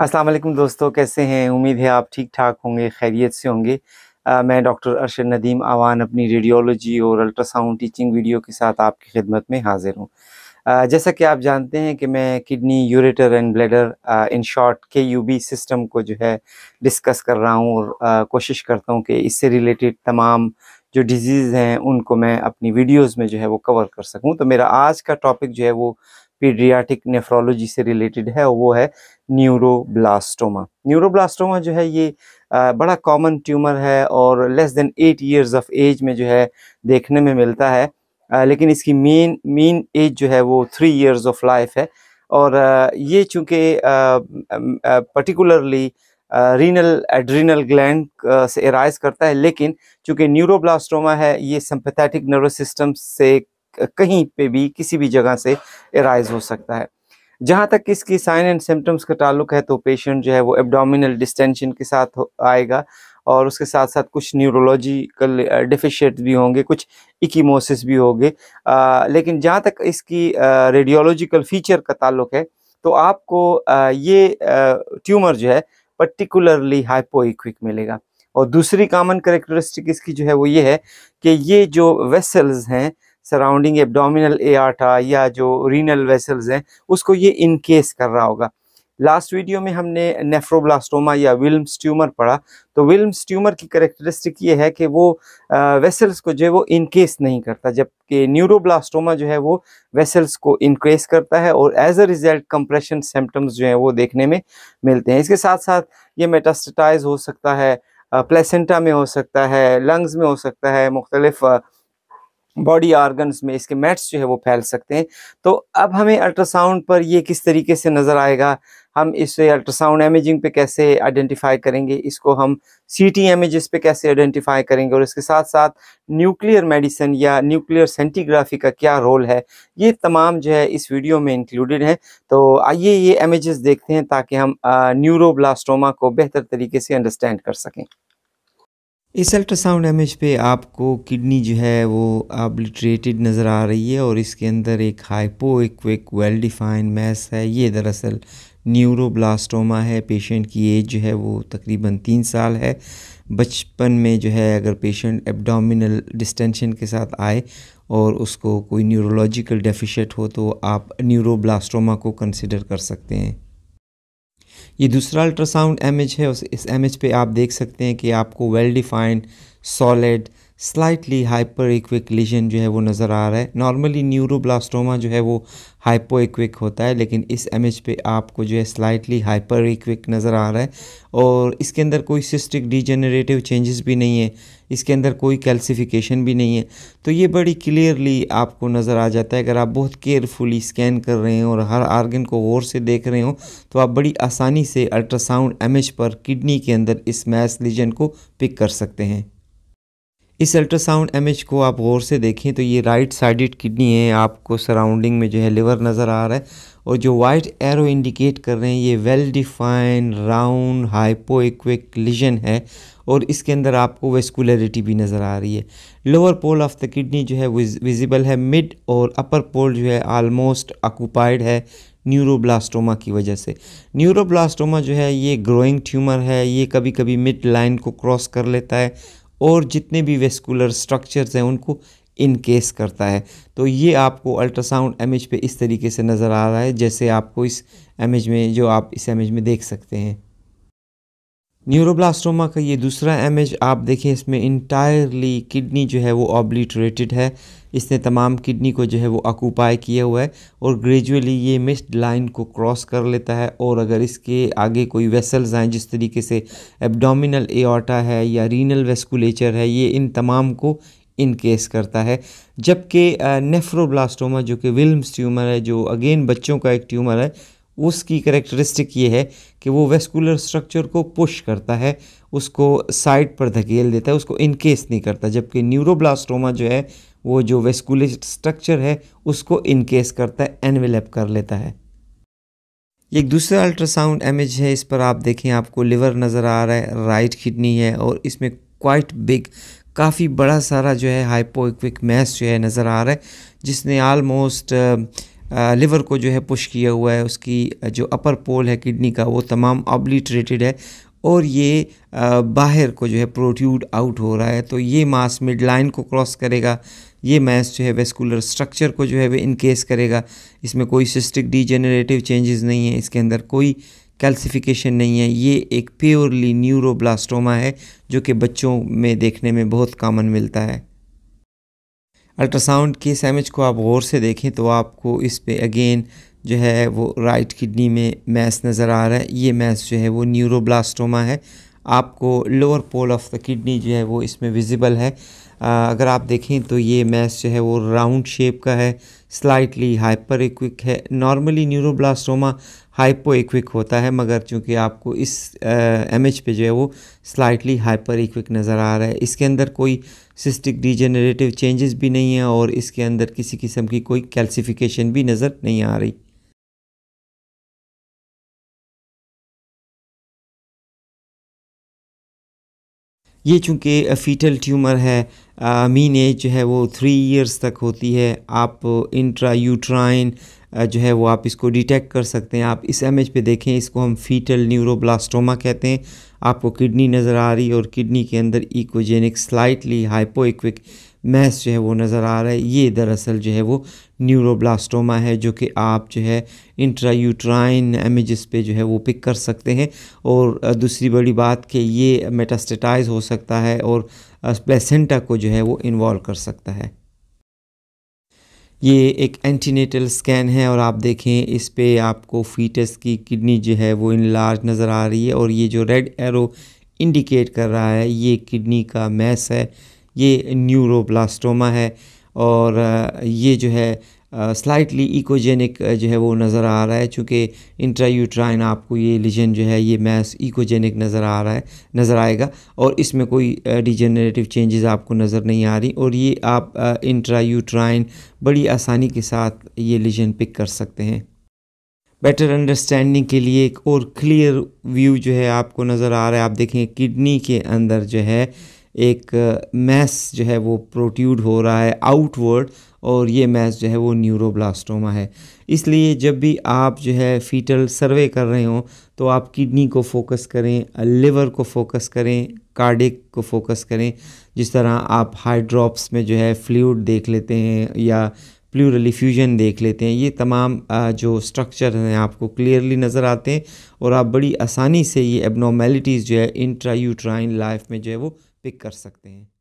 अस्सलाम वालेकुम दोस्तों कैसे हैं उम्मीद है आप ठीक ठाक होंगे खैरियत से होंगे आ, मैं डॉक्टर अरशद नदीम आवान अपनी रेडियोलॉजी और अल्ट्रासाउंड टीचिंग वीडियो के साथ आपकी खिदमत में हाजिर हूँ जैसा कि आप जानते हैं कि मैं kidney ureter and bladder in short K U B system को जो है डिस्कस कर रहा हूँ और आ, कोशिश करता हूँ कि इससे रिलेटेड तमाम जो डिजीज़ हैं उनको मैं अपनी वीडियोज़ में जो है वो कवर कर सकूँ तो मेरा आज का टॉपिक जो है वो पीडियाटिक नेफ्रोलॉजी से रिलेटेड है वो है न्यूरोब्लास्टोमा न्यूरोब्लास्टोमा जो है ये आ, बड़ा कॉमन ट्यूमर है और less than eight years of age में जो है देखने में मिलता है आ, लेकिन इसकी मेन मेन एज जो है वो थ्री ईयर्स ऑफ लाइफ है और आ, ये चूँकि पर्टिकुलरली रीनल एड्रीनल ग्लैंड से एराइज करता है लेकिन चूँकि न्यूरोब्लास्टोमा है ये सिंपथेटिक नर्वस सिस्टम से कहीं पे भी किसी भी जगह से एराइज हो सकता है जहाँ तक इसकी साइन एंड सिम्टम्स का ताल्लुक है तो पेशेंट जो है वो एब्डोमिनल डिस्टेंशन के साथ आएगा और उसके साथ साथ कुछ न्यूरोलॉजिकल डिफिशेंट भी होंगे कुछ इकीमोसिस भी होंगे लेकिन जहाँ तक इसकी रेडियोलॉजिकल फीचर का ताल्लुक है तो आपको आ, ये आ, ट्यूमर जो है पर्टिकुलरली हाइपोइक्विक मिलेगा और दूसरी कॉमन करेक्टरिस्टिक इसकी जो है वो ये है कि ये जो वेसल्स हैं सराउंडिंग एब्डोमिनल एआरटा या जो रीनल वेसल्स हैं उसको ये इनकेस कर रहा होगा लास्ट वीडियो में हमने नेफ्रोब्लास्टोमा या विल्म्स ट्यूमर पढ़ा तो विल्म्स ट्यूमर की करेक्टरिस्टिक ये है कि वो वेसल्स को जो है वो इनकेस नहीं करता जबकि न्यूरोब्लास्टोमा जो है वो वेसल्स को इनकेस करता है और as a result compression symptoms जो हैं वो देखने में मिलते हैं इसके साथ साथ ये मेटास्टेटाइज हो सकता है प्लेसेंटा में हो सकता है लंग्स में हो सकता है मुख्तलिफ़ बॉडी आर्गन्स में इसके मैट्स जो है वो फैल सकते हैं तो अब हमें अल्ट्रासाउंड पर ये किस तरीके से नज़र आएगा हम इसे अल्ट्रासाउंड इमेजिंग पे कैसे आइडेंटिफाई करेंगे इसको हम सीटी इमेजेस पे कैसे आइडेंटिफाई करेंगे और इसके साथ साथ न्यूक्लियर मेडिसिन या न्यूक्लियर सेंटीग्राफी का क्या रोल है ये तमाम जो है इस वीडियो में इंक्लूडेड है तो आइए ये इमेजेस देखते हैं ताकि हम न्यूरोब्लास्टोमा को बेहतर तरीके से अंडरस्टैंड कर सकें इस अल्ट्रासाउंड इमेज पे आपको किडनी जो है वो आब्लिट्रेटेड नज़र आ रही है और इसके अंदर एक हाइपो एक क्विक वेल डिफाइंड मैस है ये दरअसल न्यूरोब्लास्टोमा है पेशेंट की एज जो है वो तकरीबन तीन साल है बचपन में जो है अगर पेशेंट एब्डोमिनल डिस्टेंशन के साथ आए और उसको कोई न्यूरोलॉजिकल डेफिशेट हो तो आप न्यूरोब्लास्टोमा को कंसिडर कर सकते हैं ये दूसरा अल्ट्रासाउंड एम है उस इस एम पे आप देख सकते हैं कि आपको well defined solid slightly hyperechoic lesion जो है वो नज़र आ रहा है नॉर्मली न्यूरोब्लास्टोमा जो है वो हाइपो इक्विक होता है लेकिन इस इमेज पे आपको जो है स्लाइटली हाइपर इक्विक नज़र आ रहा है और इसके अंदर कोई सिस्टिक डिजेनरेटिव चेंजेस भी नहीं है इसके अंदर कोई कैल्सिफिकेशन भी नहीं है तो ये बड़ी क्लियरली आपको नज़र आ जाता है अगर आप बहुत केयरफुली स्कैन कर रहे हैं और हर आर्गन को गौर से देख रहे हो तो आप बड़ी आसानी से अल्ट्रासाउंड एमेज पर किडनी के अंदर इस मैस लीजन को पिक कर सकते हैं इस अल्ट्रासाउंड इमेज को आप गौर से देखें तो ये राइट साइडेड किडनी है आपको सराउंडिंग में जो है लिवर नज़र आ रहा है और जो वाइट एरो इंडिकेट कर रहे हैं ये well define round hypoechoic lesion है और इसके अंदर आपको वेस्कुलरिटी भी नज़र आ रही है lower pole of the kidney जो है विजिबल है मिड और अपर पोल जो है आलमोस्ट ऑक्यूपाइड है न्यूरोब्लास्टोमा की वजह से न्यूरोब्लास्टोमा जो है ये ग्रोइंग ट्यूमर है ये कभी कभी मिड लाइन को क्रॉस कर लेता है और जितने भी वेस्कुलर स्ट्रक्चर्स हैं उनको इनकेस करता है तो ये आपको अल्ट्रासाउंड इमेज पे इस तरीके से नज़र आ रहा है जैसे आपको इस इमेज में जो आप इस इमेज में देख सकते हैं न्यूरोब्लास्टोमा का ये दूसरा इमेज आप देखें इसमें इंटायरली किडनी जो है वो ऑब्लिटरेटेड है इसने तमाम किडनी को जो है वो ऑक्यूपाई किया हुआ है और ग्रेजुअली ये मिस्ड लाइन को क्रॉस कर लेता है और अगर इसके आगे कोई वेसल्स आएँ जिस तरीके से एब्डोमिनल एआर्टा है या रीनल वेस्कुलेचर है ये इन तमाम को इनकेस करता है जबकि नेफ्रोब्लास्टोमा जो कि विल्म्स ट्यूमर है जो अगेन बच्चों का एक ट्यूमर है उसकी करेक्टरिस्टिक ये है कि वो वेस्कुलर स्ट्रक्चर को पुश करता है उसको साइड पर धकेल देता है उसको इनकेस नहीं करता जबकि न्यूरोब्लास्टोमा जो है वो जो वेस्कुलर स्ट्रक्चर है उसको इनकेस करता है एनविलप कर लेता है एक दूसरा अल्ट्रासाउंड इमेज है इस पर आप देखें आपको लिवर नज़र आ रहा है राइट किडनी है और इसमें क्वाइट बिग काफ़ी बड़ा सारा जो है हाइपोइक्विक मैस जो है नज़र आ रहा है जिसने आलमोस्ट लिवर को जो है पुश किया हुआ है उसकी जो अपर पोल है किडनी का वो तमाम ऑब्लिट्रेटेड है और ये बाहर को जो है प्रोट्यूड आउट हो रहा है तो ये मास मिड लाइन को क्रॉस करेगा ये मैस जो है वेस्कुलर स्ट्रक्चर को जो है वे इनकेस करेगा इसमें कोई सिस्टिक डीजेनरेटिव चेंजेस नहीं है इसके अंदर कोई कैल्सिफिकेशन नहीं है ये एक प्योरली न्यूरोब्लास्टोमा है जो कि बच्चों में देखने में बहुत कॉमन मिलता है अल्ट्रासाउंड के सैमेज को आप गौर से देखें तो आपको इस पे अगेन जो है वो राइट किडनी में मैस नज़र आ रहा है ये मैस जो है वो न्यूरोब्लास्टोमा है आपको lower pole of the kidney जो है वो इसमें विजिबल है आ, अगर आप देखें तो ये मैस जो है वो राउंड शेप का है स्लाइटली हाइपर इक्विक है नॉर्मली न्यूरोब्लास्टोमा हाइपो इक्विक होता है मगर चूंकि आपको इस एम एच पे जो है वो स्लाइटली हाइपर इक्विक नज़र आ रहा है इसके अंदर कोई सिस्टिक डिजेनरेटिव चेंजेस भी नहीं है और इसके अंदर किसी किस्म की कोई कैल्सिफिकेशन भी नज़र नहीं आ रही ये चूँकि फीटल ट्यूमर है मीन एज जो है वो थ्री इयर्स तक होती है आप इंट्रा यूट्राइन जो है वो आप इसको डिटेक्ट कर सकते हैं आप इस एम पे देखें इसको हम फीटल न्यूरोब्लास्टोमा कहते हैं आपको किडनी नज़र आ रही है और किडनी के अंदर इकोजेनिक स्लाइटली हाइपोइक्विक मैस जो है वो नज़र आ रहा है ये दरअसल जो है वो न्यूरोब्लास्टोमा है जो कि आप जो है इंट्रा यूट्राइन एमेजिस पे जो है वो पिक कर सकते हैं और दूसरी बड़ी बात कि ये मेटास्टेटाइज हो सकता है और प्लेसेंटा को जो है वो इन्वॉल्व कर सकता है ये एक एंटीनेटल स्कैन है और आप देखें इस पे आपको फीटस की किडनी जो है वो इन लार्ज नज़र आ रही है और ये जो रेड एरो इंडिकेट कर रहा है ये किडनी का मैस है ये न्यूरोब्लास्टोमा है और ये जो है स्लाइटली इकोजेनिक जो है वो नज़र आ रहा है चूँकि इंट्रायूट्राइन आपको ये लिजन जो है ये मैस इकोजेनिक नज़र आ रहा है नज़र आएगा और इसमें कोई डिजेनरेटिव uh, चेंजेस आपको नज़र नहीं आ रही और ये आप इंट्रायूट्राइन बड़ी आसानी के साथ ये लिजन पिक कर सकते हैं बेटर अंडरस्टैंडिंग के लिए एक और क्लियर व्यू जो है आपको नज़र आ रहा है आप देखें किडनी के अंदर जो है एक मैस जो है वो प्रोट्यूड हो रहा है आउटवर्ड और ये मैस जो है वो न्यूरोब्लास्टोमा है इसलिए जब भी आप जो है फीटल सर्वे कर रहे हो तो आप किडनी को फोकस करें लिवर को फोकस करें कार्डिक को फोकस करें जिस तरह आप हाई ड्रॉप्स में जो है फ्लूड देख लेते हैं या प्लूरलीफ्यूजन देख लेते हैं ये तमाम जो स्ट्रक्चर हैं आपको क्लियरली नज़र आते हैं और आप बड़ी आसानी से ये एबनॉर्मेलिटीज़ जो है इंट्रा यूट्राइन लाइफ में जो है वो पिक कर सकते हैं